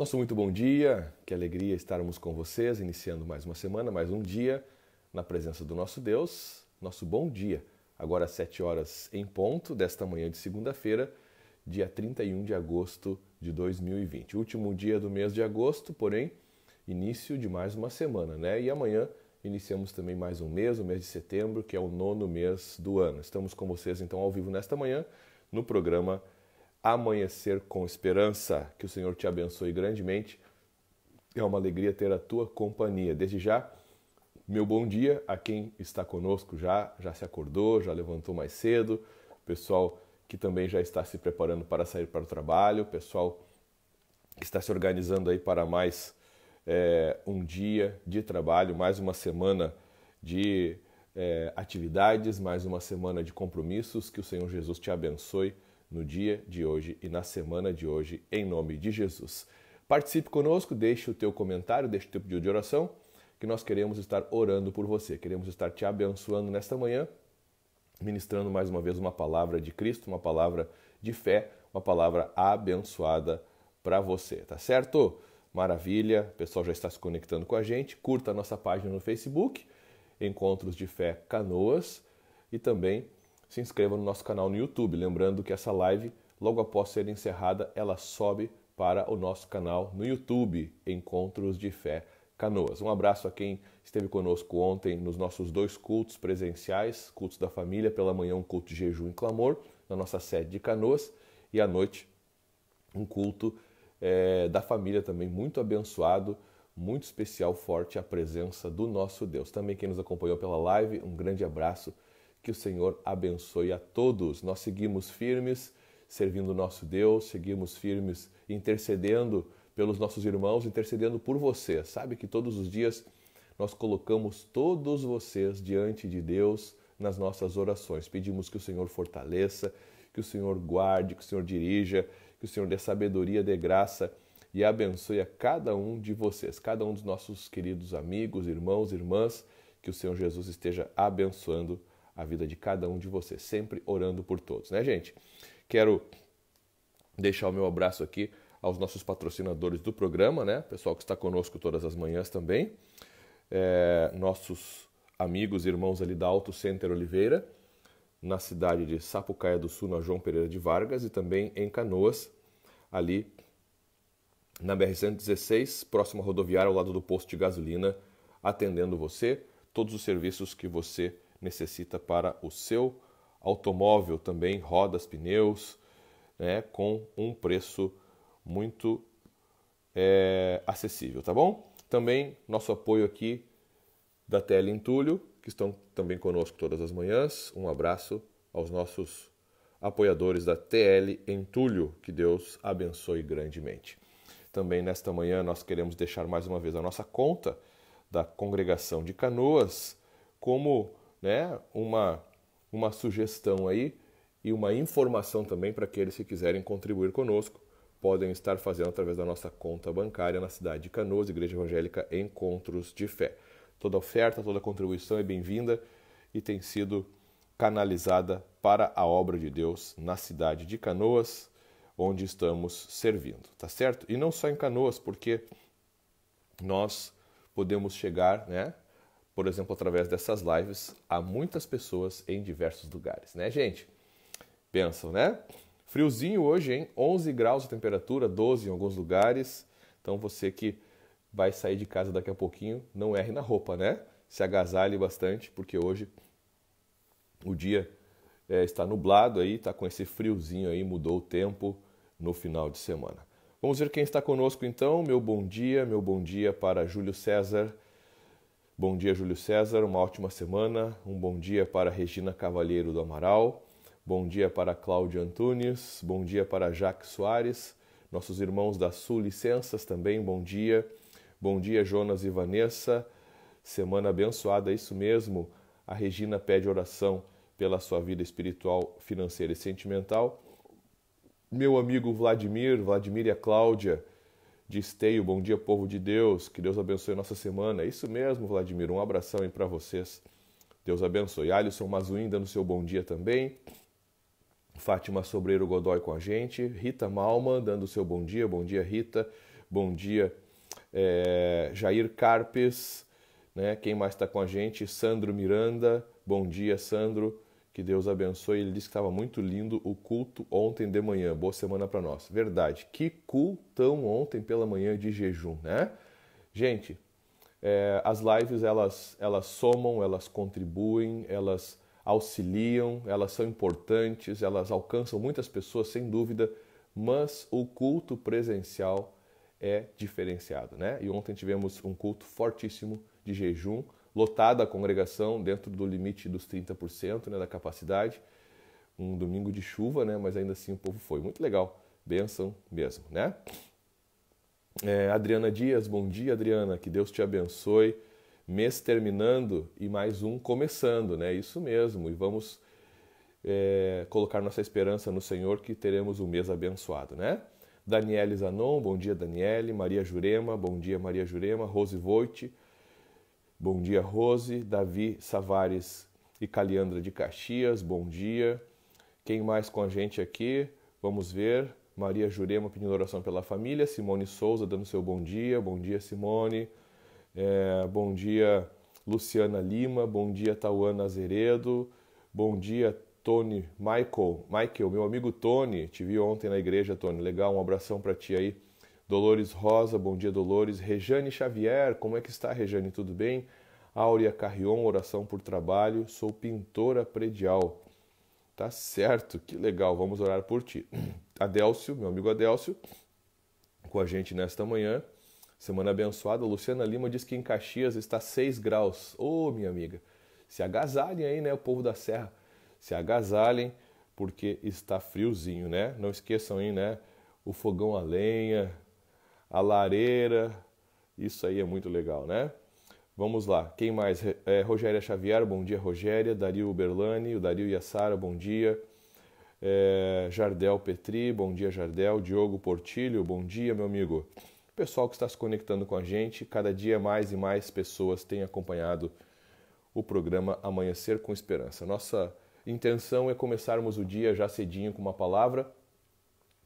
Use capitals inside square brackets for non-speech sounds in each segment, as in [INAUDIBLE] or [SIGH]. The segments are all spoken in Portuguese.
Nosso muito bom dia, que alegria estarmos com vocês, iniciando mais uma semana, mais um dia na presença do nosso Deus. Nosso bom dia, agora às 7 horas em ponto desta manhã de segunda-feira, dia 31 de agosto de 2020. Último dia do mês de agosto, porém, início de mais uma semana, né? E amanhã iniciamos também mais um mês, o mês de setembro, que é o nono mês do ano. Estamos com vocês então ao vivo nesta manhã no programa amanhecer com esperança. Que o Senhor te abençoe grandemente. É uma alegria ter a tua companhia. Desde já, meu bom dia a quem está conosco já, já se acordou, já levantou mais cedo, pessoal que também já está se preparando para sair para o trabalho, pessoal que está se organizando aí para mais é, um dia de trabalho, mais uma semana de é, atividades, mais uma semana de compromissos. Que o Senhor Jesus te abençoe no dia de hoje e na semana de hoje, em nome de Jesus. Participe conosco, deixe o teu comentário, deixe o teu pedido de oração, que nós queremos estar orando por você, queremos estar te abençoando nesta manhã, ministrando mais uma vez uma palavra de Cristo, uma palavra de fé, uma palavra abençoada para você, tá certo? Maravilha, o pessoal já está se conectando com a gente. Curta a nossa página no Facebook, Encontros de Fé Canoas, e também se inscreva no nosso canal no YouTube. Lembrando que essa live, logo após ser encerrada, ela sobe para o nosso canal no YouTube, Encontros de Fé Canoas. Um abraço a quem esteve conosco ontem nos nossos dois cultos presenciais, cultos da família, pela manhã um culto de jejum e clamor, na nossa sede de Canoas, e à noite um culto é, da família também muito abençoado, muito especial, forte a presença do nosso Deus. Também quem nos acompanhou pela live, um grande abraço que o Senhor abençoe a todos. Nós seguimos firmes servindo o nosso Deus, seguimos firmes intercedendo pelos nossos irmãos, intercedendo por você. Sabe que todos os dias nós colocamos todos vocês diante de Deus nas nossas orações. Pedimos que o Senhor fortaleça, que o Senhor guarde, que o Senhor dirija, que o Senhor dê sabedoria, dê graça e abençoe a cada um de vocês, cada um dos nossos queridos amigos, irmãos, irmãs, que o Senhor Jesus esteja abençoando a vida de cada um de vocês, sempre orando por todos, né, gente? Quero deixar o meu abraço aqui aos nossos patrocinadores do programa, né? Pessoal que está conosco todas as manhãs também. É, nossos amigos e irmãos ali da Auto Center Oliveira, na cidade de Sapucaia do Sul, na João Pereira de Vargas, e também em Canoas, ali na BR-116, próxima rodoviária, ao lado do posto de gasolina, atendendo você, todos os serviços que você precisa necessita para o seu automóvel também, rodas, pneus, né, com um preço muito é, acessível, tá bom? Também nosso apoio aqui da Tele Entulho, que estão também conosco todas as manhãs. Um abraço aos nossos apoiadores da TL Entulho, que Deus abençoe grandemente. Também nesta manhã nós queremos deixar mais uma vez a nossa conta da congregação de Canoas como né, uma, uma sugestão aí e uma informação também para aqueles que quiserem contribuir conosco. Podem estar fazendo através da nossa conta bancária na cidade de Canoas, Igreja Evangélica Encontros de Fé. Toda oferta, toda contribuição é bem-vinda e tem sido canalizada para a obra de Deus na cidade de Canoas, onde estamos servindo, tá certo? E não só em Canoas, porque nós podemos chegar, né, por exemplo, através dessas lives, a muitas pessoas em diversos lugares, né, gente? Pensam, né? Friozinho hoje, hein? 11 graus de temperatura, 12 em alguns lugares. Então você que vai sair de casa daqui a pouquinho, não erre na roupa, né? Se agasalhe bastante, porque hoje o dia é, está nublado aí, está com esse friozinho aí, mudou o tempo no final de semana. Vamos ver quem está conosco então. Meu bom dia, meu bom dia para Júlio César, Bom dia, Júlio César. Uma ótima semana. Um bom dia para Regina Cavalheiro do Amaral. Bom dia para Cláudio Antunes. Bom dia para Jaque Soares. Nossos irmãos da Sul Licenças também, bom dia. Bom dia, Jonas e Vanessa. Semana abençoada, é isso mesmo. A Regina pede oração pela sua vida espiritual, financeira e sentimental. Meu amigo Vladimir, Vladimir e a Cláudia, de esteio. Bom dia, povo de Deus. Que Deus abençoe nossa semana. É isso mesmo, Vladimir. Um abração aí para vocês. Deus abençoe. Alisson Mazuinda no seu bom dia também. Fátima Sobreiro Godoy com a gente. Rita Malman dando o seu bom dia. Bom dia, Rita. Bom dia, é... Jair Carpes. Né? Quem mais está com a gente? Sandro Miranda. Bom dia, Sandro. Que Deus abençoe. Ele disse que estava muito lindo o culto ontem de manhã. Boa semana para nós. Verdade. Que cultão ontem pela manhã de jejum, né? Gente, é, as lives elas, elas somam, elas contribuem, elas auxiliam, elas são importantes, elas alcançam muitas pessoas, sem dúvida, mas o culto presencial é diferenciado, né? E ontem tivemos um culto fortíssimo de jejum lotada a congregação, dentro do limite dos 30% né, da capacidade. Um domingo de chuva, né, mas ainda assim o povo foi. Muito legal, benção mesmo. Né? É, Adriana Dias, bom dia, Adriana, que Deus te abençoe. Mês terminando e mais um começando, né? Isso mesmo, e vamos é, colocar nossa esperança no Senhor que teremos um mês abençoado, né? Daniele Zanon, bom dia, Daniele. Maria Jurema, bom dia, Maria Jurema. Rose Voit Bom dia, Rose, Davi Savares e Caliandra de Caxias. Bom dia. Quem mais com a gente aqui? Vamos ver. Maria Jurema pedindo oração pela família. Simone Souza dando seu bom dia. Bom dia, Simone. É, bom dia, Luciana Lima. Bom dia, Tauana Azeredo. Bom dia, Tony Michael. Michael, meu amigo Tony. Te vi ontem na igreja, Tony. Legal, um abração para ti aí. Dolores Rosa, bom dia Dolores. Rejane Xavier, como é que está Rejane? Tudo bem? Áurea Carrion, oração por trabalho, sou pintora predial. Tá certo, que legal, vamos orar por ti. [CLEARS THROAT] Adélcio, meu amigo Adélcio, com a gente nesta manhã. Semana abençoada. Luciana Lima diz que em Caxias está 6 graus. Ô, oh, minha amiga, se agasalhem aí, né, o povo da serra. Se agasalhem, porque está friozinho, né? Não esqueçam aí, né, o fogão a lenha, a lareira. Isso aí é muito legal, né? Vamos lá, quem mais? É, Rogéria Xavier, bom dia, Rogéria. Dario Uberlani, o Dario Yassara, bom dia. É, Jardel Petri, bom dia, Jardel. Diogo Portilho, bom dia, meu amigo. O pessoal que está se conectando com a gente, cada dia mais e mais pessoas têm acompanhado o programa Amanhecer com Esperança. Nossa intenção é começarmos o dia já cedinho com uma palavra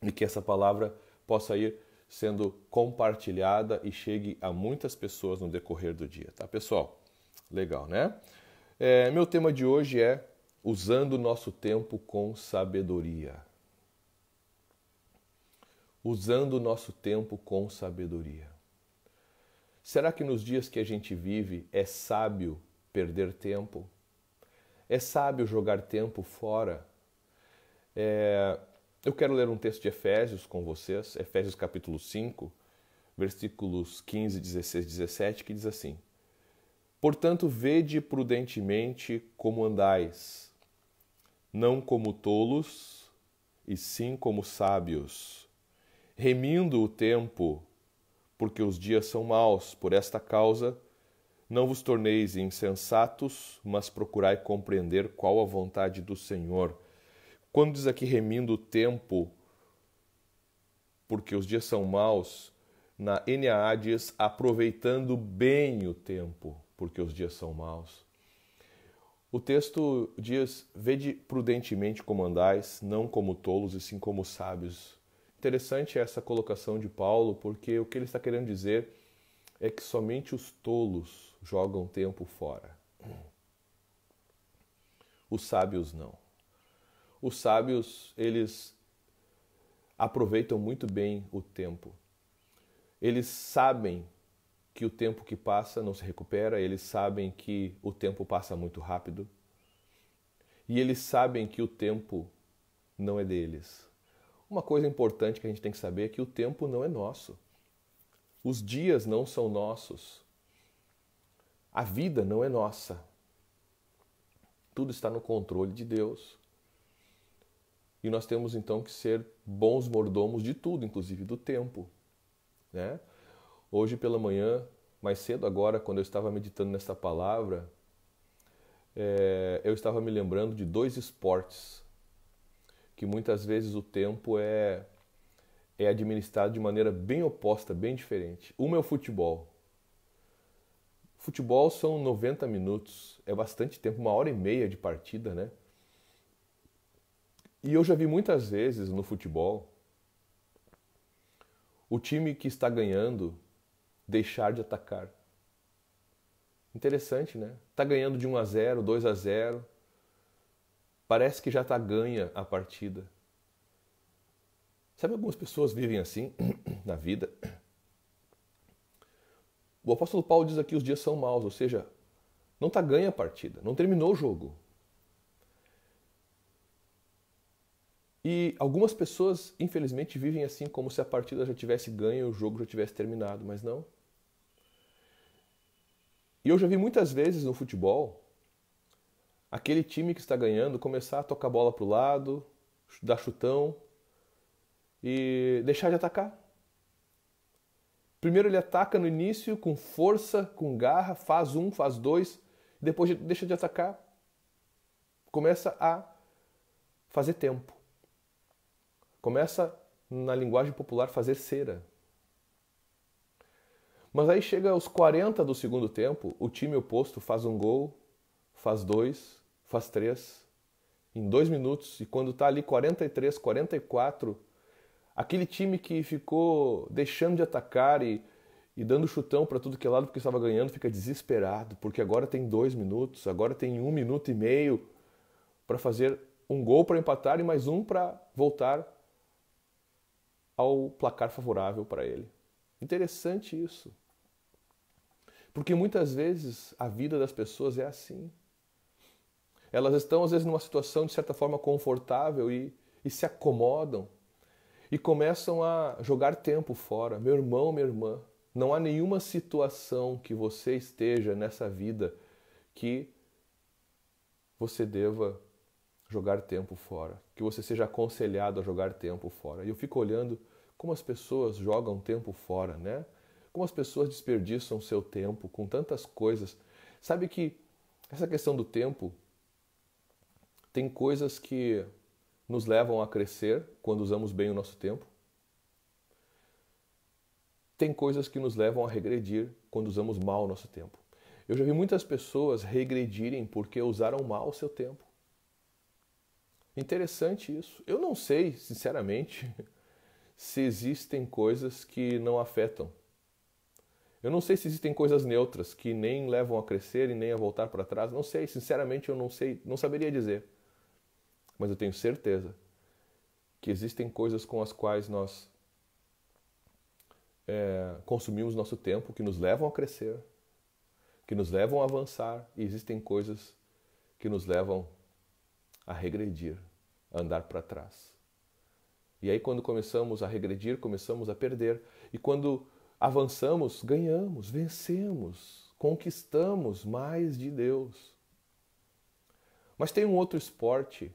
e que essa palavra possa ir sendo compartilhada e chegue a muitas pessoas no decorrer do dia, tá pessoal? Legal, né? É, meu tema de hoje é usando nosso tempo com sabedoria. Usando nosso tempo com sabedoria. Será que nos dias que a gente vive é sábio perder tempo? É sábio jogar tempo fora? É, eu quero ler um texto de Efésios com vocês, Efésios capítulo 5, versículos 15, 16, 17, que diz assim: Portanto, vede prudentemente como andais, não como tolos, e sim como sábios, remindo o tempo, porque os dias são maus. Por esta causa, não vos torneis insensatos, mas procurai compreender qual a vontade do Senhor quando diz aqui remindo o tempo, porque os dias são maus, na NAA diz aproveitando bem o tempo, porque os dias são maus. O texto diz: Vede prudentemente como andais, não como tolos, e sim como sábios. Interessante essa colocação de Paulo, porque o que ele está querendo dizer é que somente os tolos jogam tempo fora. Os sábios não os sábios, eles aproveitam muito bem o tempo. Eles sabem que o tempo que passa não se recupera, eles sabem que o tempo passa muito rápido. E eles sabem que o tempo não é deles. Uma coisa importante que a gente tem que saber é que o tempo não é nosso. Os dias não são nossos. A vida não é nossa. Tudo está no controle de Deus. E nós temos então que ser bons mordomos de tudo, inclusive do tempo. Né? Hoje pela manhã, mais cedo agora, quando eu estava meditando nesta palavra, é, eu estava me lembrando de dois esportes que muitas vezes o tempo é é administrado de maneira bem oposta, bem diferente. Um é o futebol. Futebol são 90 minutos, é bastante tempo, uma hora e meia de partida, né? E eu já vi muitas vezes no futebol o time que está ganhando deixar de atacar. Interessante, né? está ganhando de 1 a 0, 2 a 0. Parece que já está ganha a partida. Sabe algumas pessoas vivem assim [CLEARS THROAT] na vida? O apóstolo Paulo diz aqui os dias são maus, ou seja, não está ganha a partida, não terminou o jogo. E algumas pessoas, infelizmente, vivem assim como se a partida já tivesse ganho, o jogo já tivesse terminado, mas não. E eu já vi muitas vezes no futebol aquele time que está ganhando começar a tocar a bola para o lado, dar chutão e deixar de atacar. Primeiro ele ataca no início com força, com garra, faz um, faz dois, depois deixa de atacar. Começa a fazer tempo. Começa, na linguagem popular, fazer cera. Mas aí chega aos 40 do segundo tempo, o time oposto faz um gol, faz dois, faz três, em dois minutos, e quando está ali 43, 44, aquele time que ficou deixando de atacar e, e dando chutão para tudo que é lado porque estava ganhando fica desesperado, porque agora tem dois minutos, agora tem um minuto e meio para fazer um gol para empatar e mais um para voltar ao placar favorável para ele. Interessante isso. Porque muitas vezes a vida das pessoas é assim. Elas estão, às vezes, numa situação de certa forma confortável e, e se acomodam e começam a jogar tempo fora. Meu irmão, minha irmã, não há nenhuma situação que você esteja nessa vida que você deva jogar tempo fora, que você seja aconselhado a jogar tempo fora. E eu fico olhando como as pessoas jogam tempo fora, né? Como as pessoas desperdiçam seu tempo com tantas coisas. Sabe que essa questão do tempo tem coisas que nos levam a crescer quando usamos bem o nosso tempo. Tem coisas que nos levam a regredir quando usamos mal o nosso tempo. Eu já vi muitas pessoas regredirem porque usaram mal o seu tempo. Interessante isso. Eu não sei, sinceramente, [LAUGHS] se existem coisas que não afetam. Eu não sei se existem coisas neutras que nem levam a crescer e nem a voltar para trás. Não sei, sinceramente, eu não sei, não saberia dizer. Mas eu tenho certeza que existem coisas com as quais nós é, consumimos nosso tempo que nos levam a crescer, que nos levam a avançar, e existem coisas que nos levam a regredir, a andar para trás. E aí, quando começamos a regredir, começamos a perder. E quando avançamos, ganhamos, vencemos, conquistamos mais de Deus. Mas tem um outro esporte,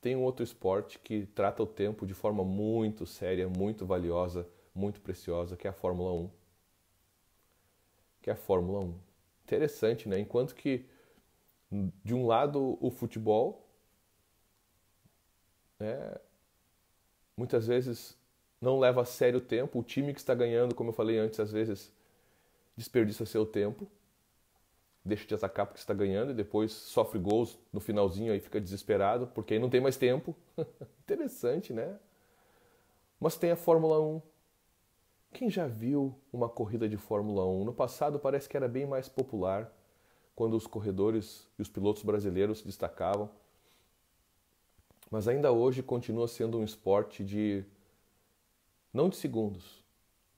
tem um outro esporte que trata o tempo de forma muito séria, muito valiosa, muito preciosa, que é a Fórmula 1. Que é a Fórmula 1. Interessante, né? Enquanto que de um lado o futebol, né, muitas vezes não leva a sério o tempo, o time que está ganhando, como eu falei antes, às vezes desperdiça seu tempo, deixa de atacar porque está ganhando e depois sofre gols no finalzinho aí fica desesperado porque aí não tem mais tempo. [LAUGHS] Interessante, né? Mas tem a Fórmula 1. Quem já viu uma corrida de Fórmula 1? No passado parece que era bem mais popular quando os corredores e os pilotos brasileiros se destacavam. Mas ainda hoje continua sendo um esporte de não de segundos,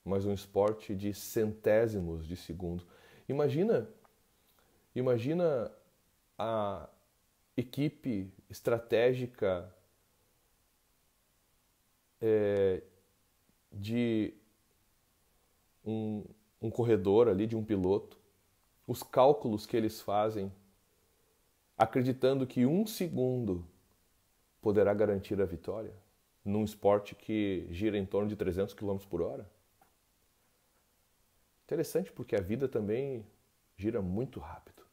mas um esporte de centésimos de segundo. Imagina, imagina a equipe estratégica é, de um, um corredor ali, de um piloto, os cálculos que eles fazem, acreditando que um segundo poderá garantir a vitória num esporte que gira em torno de 300 km por hora? Interessante porque a vida também gira muito rápido.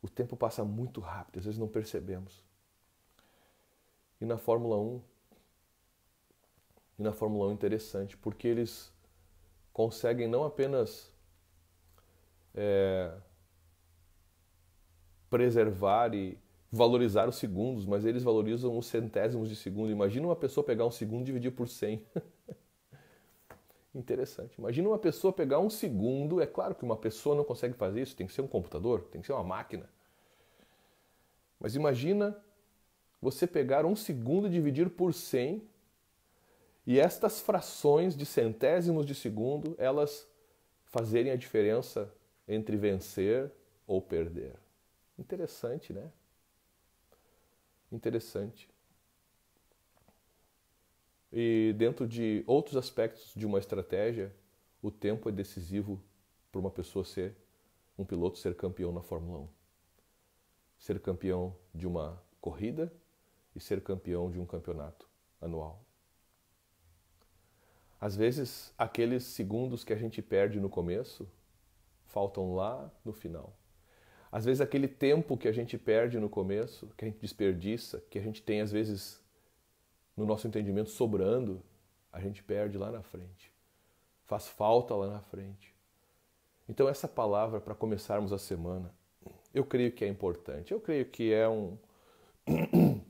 O tempo passa muito rápido, às vezes não percebemos. E na Fórmula 1, e na Fórmula 1 é interessante, porque eles conseguem não apenas é, preservar e valorizar os segundos, mas eles valorizam os centésimos de segundo. Imagina uma pessoa pegar um segundo e dividir por 100. [LAUGHS] Interessante. Imagina uma pessoa pegar um segundo. É claro que uma pessoa não consegue fazer isso, tem que ser um computador, tem que ser uma máquina. Mas imagina você pegar um segundo e dividir por 100. E estas frações de centésimos de segundo, elas fazerem a diferença entre vencer ou perder. Interessante, né? Interessante. E dentro de outros aspectos de uma estratégia, o tempo é decisivo para uma pessoa ser um piloto ser campeão na Fórmula 1. Ser campeão de uma corrida e ser campeão de um campeonato anual. Às vezes, aqueles segundos que a gente perde no começo faltam lá no final. Às vezes, aquele tempo que a gente perde no começo, que a gente desperdiça, que a gente tem, às vezes, no nosso entendimento, sobrando, a gente perde lá na frente. Faz falta lá na frente. Então, essa palavra para começarmos a semana, eu creio que é importante. Eu creio que é um. [COUGHS]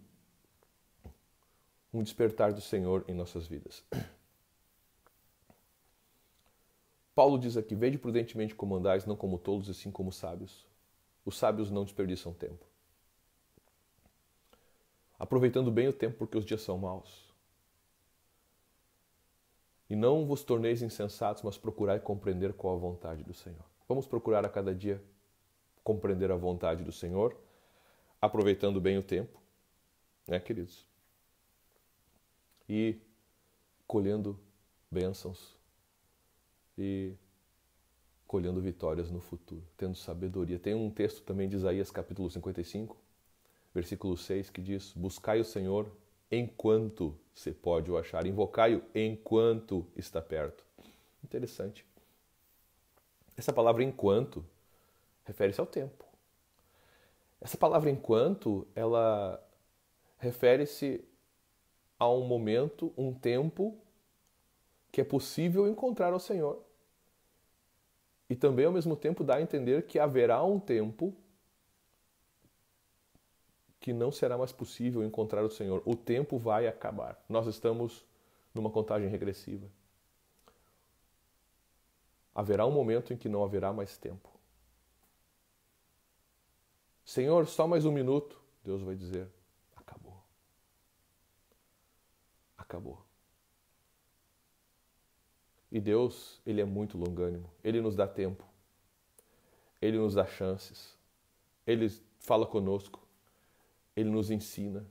um despertar do Senhor em nossas vidas. Paulo diz aqui: Vede prudentemente como andais, não como tolos, e sim como sábios. Os sábios não desperdiçam tempo. Aproveitando bem o tempo, porque os dias são maus. E não vos torneis insensatos, mas procurai compreender qual a vontade do Senhor. Vamos procurar a cada dia compreender a vontade do Senhor, aproveitando bem o tempo, né, queridos? E colhendo bênçãos e colhendo vitórias no futuro, tendo sabedoria. Tem um texto também de Isaías capítulo 55, versículo 6 que diz: "Buscai o Senhor enquanto se pode o achar, invocai-o enquanto está perto". Interessante. Essa palavra enquanto refere-se ao tempo. Essa palavra enquanto, ela refere-se a um momento, um tempo que é possível encontrar ao Senhor e também ao mesmo tempo dá a entender que haverá um tempo que não será mais possível encontrar o Senhor. O tempo vai acabar. Nós estamos numa contagem regressiva. Haverá um momento em que não haverá mais tempo. Senhor, só mais um minuto. Deus vai dizer: acabou. Acabou. E Deus, ele é muito longânimo. Ele nos dá tempo. Ele nos dá chances. Ele fala conosco. Ele nos ensina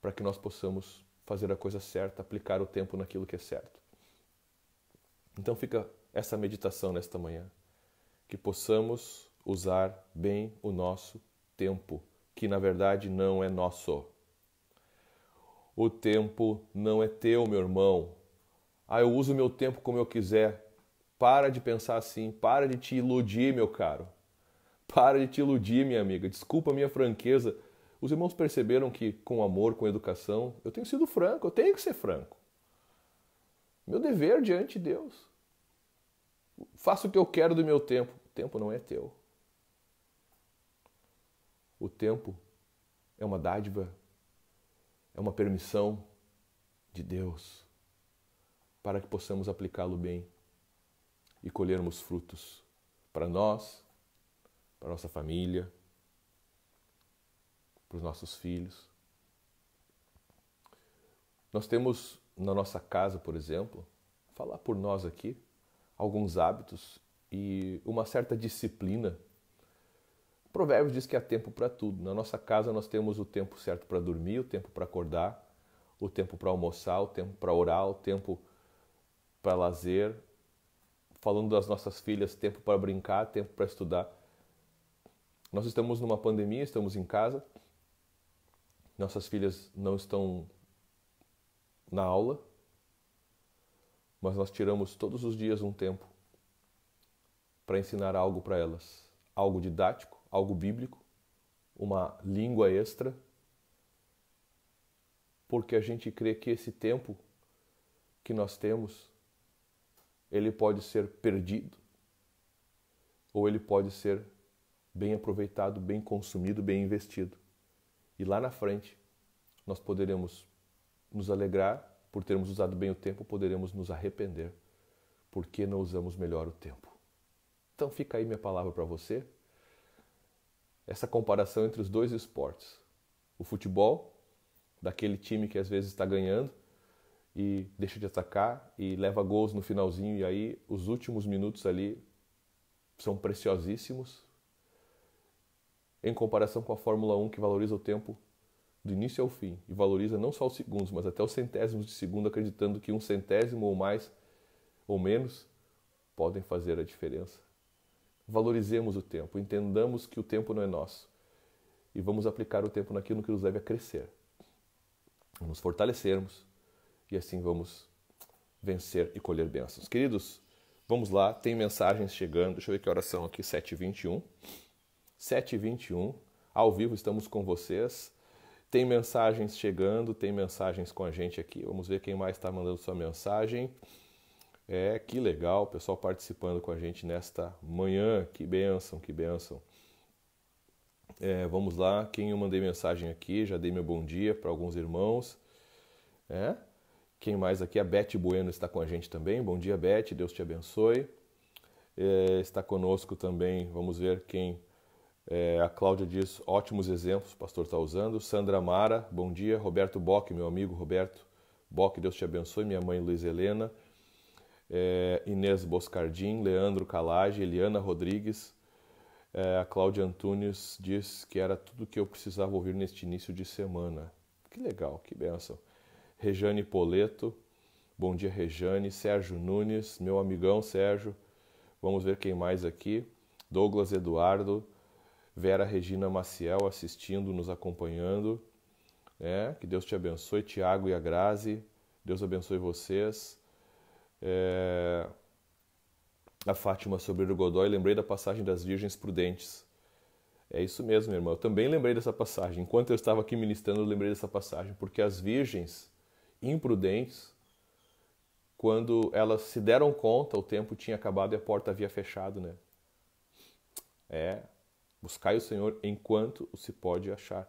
para que nós possamos fazer a coisa certa, aplicar o tempo naquilo que é certo. Então fica essa meditação nesta manhã, que possamos usar bem o nosso tempo, que na verdade não é nosso. O tempo não é teu, meu irmão. Ah, eu uso meu tempo como eu quiser. Para de pensar assim, para de te iludir, meu caro. Para de te iludir, minha amiga. Desculpa a minha franqueza. Os irmãos perceberam que, com amor, com educação, eu tenho sido franco, eu tenho que ser franco. Meu dever diante de Deus. Faço o que eu quero do meu tempo. O tempo não é teu. O tempo é uma dádiva, é uma permissão de Deus para que possamos aplicá-lo bem e colhermos frutos para nós, para nossa família, para os nossos filhos. Nós temos na nossa casa, por exemplo, falar por nós aqui, alguns hábitos e uma certa disciplina. O provérbio diz que há tempo para tudo. Na nossa casa nós temos o tempo certo para dormir, o tempo para acordar, o tempo para almoçar, o tempo para orar, o tempo para lazer, falando das nossas filhas, tempo para brincar, tempo para estudar. Nós estamos numa pandemia, estamos em casa, nossas filhas não estão na aula, mas nós tiramos todos os dias um tempo para ensinar algo para elas, algo didático, algo bíblico, uma língua extra, porque a gente crê que esse tempo que nós temos ele pode ser perdido ou ele pode ser bem aproveitado, bem consumido, bem investido. E lá na frente, nós poderemos nos alegrar por termos usado bem o tempo, poderemos nos arrepender porque não usamos melhor o tempo. Então fica aí minha palavra para você. Essa comparação entre os dois esportes. O futebol, daquele time que às vezes está ganhando e deixa de atacar e leva gols no finalzinho e aí os últimos minutos ali são preciosíssimos em comparação com a Fórmula 1 que valoriza o tempo do início ao fim e valoriza não só os segundos, mas até os centésimos de segundo, acreditando que um centésimo ou mais ou menos podem fazer a diferença. Valorizemos o tempo, entendamos que o tempo não é nosso e vamos aplicar o tempo naquilo que nos deve a crescer, nos fortalecermos e assim vamos vencer e colher bênçãos. Queridos, vamos lá, tem mensagens chegando. Deixa eu ver que horas são aqui, 7h21. 7h21, ao vivo estamos com vocês. Tem mensagens chegando, tem mensagens com a gente aqui. Vamos ver quem mais está mandando sua mensagem. É, que legal, o pessoal participando com a gente nesta manhã. Que bênção, que bênção. É, vamos lá, quem eu mandei mensagem aqui, já dei meu bom dia para alguns irmãos. É, quem mais aqui? A Beth Bueno está com a gente também. Bom dia, Beth. Deus te abençoe. É, está conosco também, vamos ver quem. É, a Cláudia diz, ótimos exemplos, o pastor está usando. Sandra Mara, bom dia. Roberto Bock, meu amigo Roberto Bock, Deus te abençoe. Minha mãe Luiz Helena. É, Inês Boscardim, Leandro Calage, Eliana Rodrigues. É, a Cláudia Antunes diz que era tudo o que eu precisava ouvir neste início de semana. Que legal, que benção. Rejane Poleto. Bom dia, Rejane. Sérgio Nunes, meu amigão Sérgio. Vamos ver quem mais aqui. Douglas Eduardo, Vera Regina Maciel assistindo, nos acompanhando. É, que Deus te abençoe, Tiago e a Grazi. Deus abençoe vocês. É, a Fátima o Godói, lembrei da passagem das Virgens Prudentes. É isso mesmo, irmão. Eu também lembrei dessa passagem. Enquanto eu estava aqui ministrando, eu lembrei dessa passagem, porque as virgens imprudentes, quando elas se deram conta, o tempo tinha acabado e a porta havia fechado, né? É, buscai o Senhor enquanto se pode achar.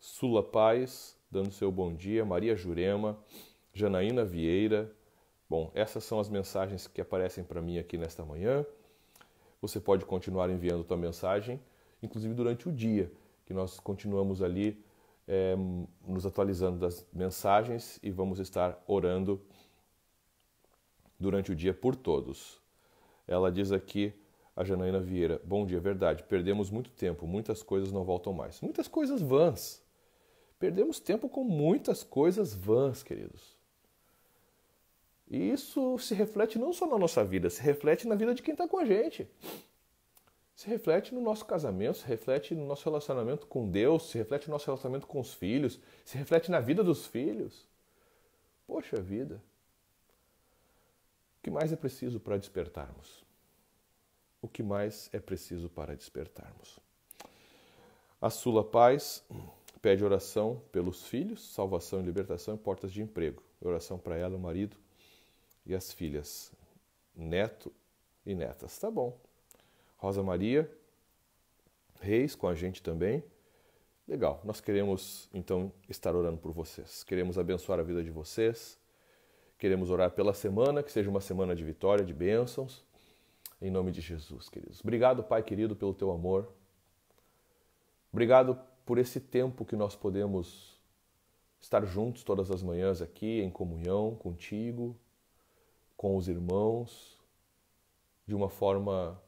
Sula Paz, dando seu bom dia, Maria Jurema, Janaína Vieira. Bom, essas são as mensagens que aparecem para mim aqui nesta manhã. Você pode continuar enviando tua mensagem, inclusive durante o dia, que nós continuamos ali é, nos atualizando das mensagens e vamos estar orando durante o dia por todos. Ela diz aqui, a Janaína Vieira, bom dia, verdade, perdemos muito tempo, muitas coisas não voltam mais. Muitas coisas vãs. Perdemos tempo com muitas coisas vãs, queridos. E isso se reflete não só na nossa vida, se reflete na vida de quem está com a gente se reflete no nosso casamento, se reflete no nosso relacionamento com Deus, se reflete no nosso relacionamento com os filhos, se reflete na vida dos filhos. Poxa vida! O que mais é preciso para despertarmos? O que mais é preciso para despertarmos? A Sula Paz pede oração pelos filhos, salvação e libertação e portas de emprego. Oração para ela, o marido e as filhas, neto e netas. Tá bom. Rosa Maria Reis com a gente também. Legal, nós queremos então estar orando por vocês, queremos abençoar a vida de vocês, queremos orar pela semana, que seja uma semana de vitória, de bênçãos, em nome de Jesus, queridos. Obrigado, Pai querido, pelo teu amor. Obrigado por esse tempo que nós podemos estar juntos todas as manhãs aqui, em comunhão contigo, com os irmãos, de uma forma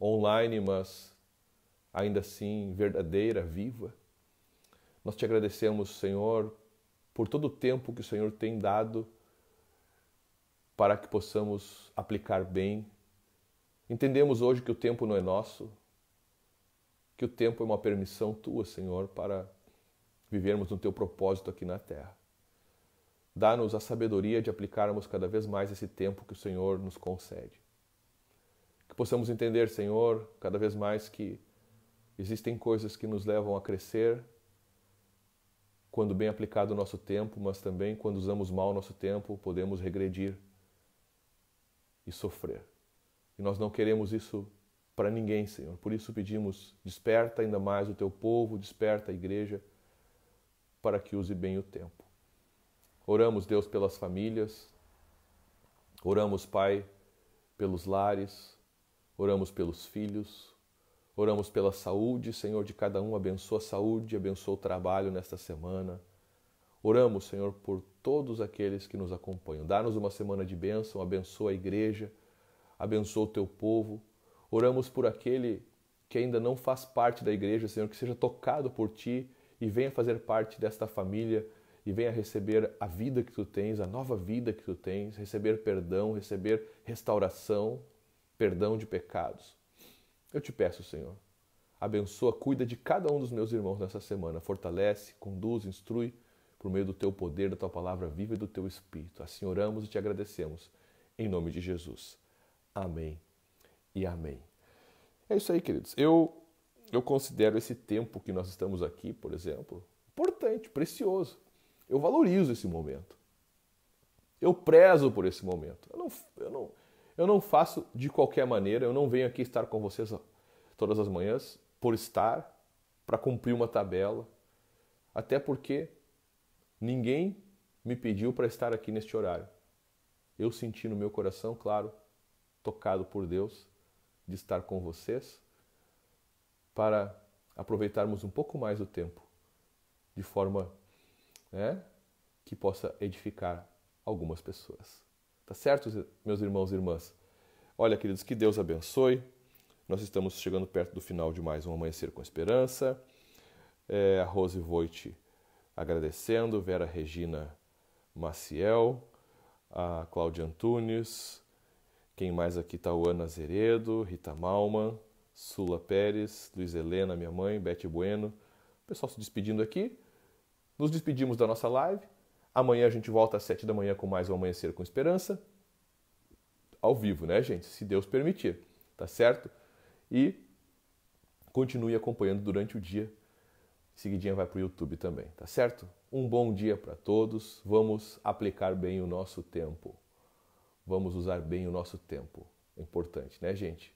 online, mas ainda assim verdadeira, viva. Nós te agradecemos, Senhor, por todo o tempo que o Senhor tem dado para que possamos aplicar bem. Entendemos hoje que o tempo não é nosso, que o tempo é uma permissão tua, Senhor, para vivermos no teu propósito aqui na terra. Dá-nos a sabedoria de aplicarmos cada vez mais esse tempo que o Senhor nos concede. Que possamos entender, Senhor, cada vez mais que existem coisas que nos levam a crescer quando bem aplicado o nosso tempo, mas também quando usamos mal o nosso tempo, podemos regredir e sofrer. E nós não queremos isso para ninguém, Senhor. Por isso pedimos, desperta ainda mais o teu povo, desperta a igreja para que use bem o tempo. Oramos, Deus, pelas famílias. Oramos, Pai, pelos lares. Oramos pelos filhos, oramos pela saúde, Senhor, de cada um. Abençoa a saúde, abençoa o trabalho nesta semana. Oramos, Senhor, por todos aqueles que nos acompanham. Dá-nos uma semana de bênção, abençoa a igreja, abençoa o teu povo. Oramos por aquele que ainda não faz parte da igreja, Senhor, que seja tocado por ti e venha fazer parte desta família e venha receber a vida que tu tens, a nova vida que tu tens, receber perdão, receber restauração, perdão de pecados. Eu te peço, Senhor, abençoa, cuida de cada um dos meus irmãos nessa semana, fortalece, conduz, instrui por meio do teu poder, da tua palavra viva e do teu espírito. Assim oramos e te agradecemos em nome de Jesus. Amém. E amém. É isso aí, queridos. Eu eu considero esse tempo que nós estamos aqui, por exemplo, importante, precioso. Eu valorizo esse momento. Eu prezo por esse momento. Eu não, eu não, eu não faço de qualquer maneira, eu não venho aqui estar com vocês todas as manhãs por estar, para cumprir uma tabela, até porque ninguém me pediu para estar aqui neste horário. Eu senti no meu coração, claro, tocado por Deus, de estar com vocês para aproveitarmos um pouco mais o tempo de forma né, que possa edificar algumas pessoas. Tá certo, meus irmãos e irmãs? Olha, queridos, que Deus abençoe. Nós estamos chegando perto do final de mais um Amanhecer com Esperança. É, a Rose Voit agradecendo, Vera Regina Maciel, a Cláudia Antunes, quem mais aqui está? o Ana Zeredo, Rita Malman, Sula Pérez, Luiz Helena, minha mãe, Beth Bueno. O pessoal se despedindo aqui. Nos despedimos da nossa live Amanhã a gente volta às 7 da manhã com mais um Amanhecer com Esperança. Ao vivo, né, gente? Se Deus permitir, tá certo? E continue acompanhando durante o dia. seguidinha vai para o YouTube também, tá certo? Um bom dia para todos. Vamos aplicar bem o nosso tempo. Vamos usar bem o nosso tempo. Importante, né, gente?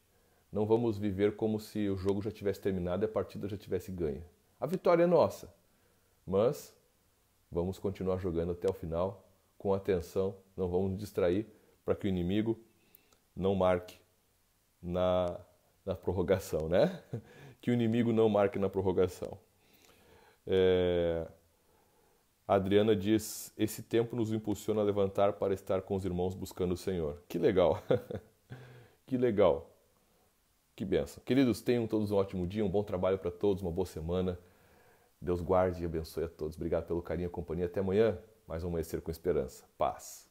Não vamos viver como se o jogo já tivesse terminado e a partida já tivesse ganha. A vitória é nossa, mas Vamos continuar jogando até o final, com atenção, não vamos nos distrair para que o inimigo não marque na, na prorrogação, né? [LAUGHS] Que o inimigo não marque na prorrogação. É... A Adriana diz: Esse tempo nos impulsiona a levantar para estar com os irmãos buscando o Senhor. Que legal! [LAUGHS] que legal! Que benção. Queridos, tenham todos um ótimo dia, um bom trabalho para todos, uma boa semana. Deus guarde e abençoe a todos. Obrigado pelo carinho e companhia. Até amanhã. Mais um amanhecer com esperança. Paz.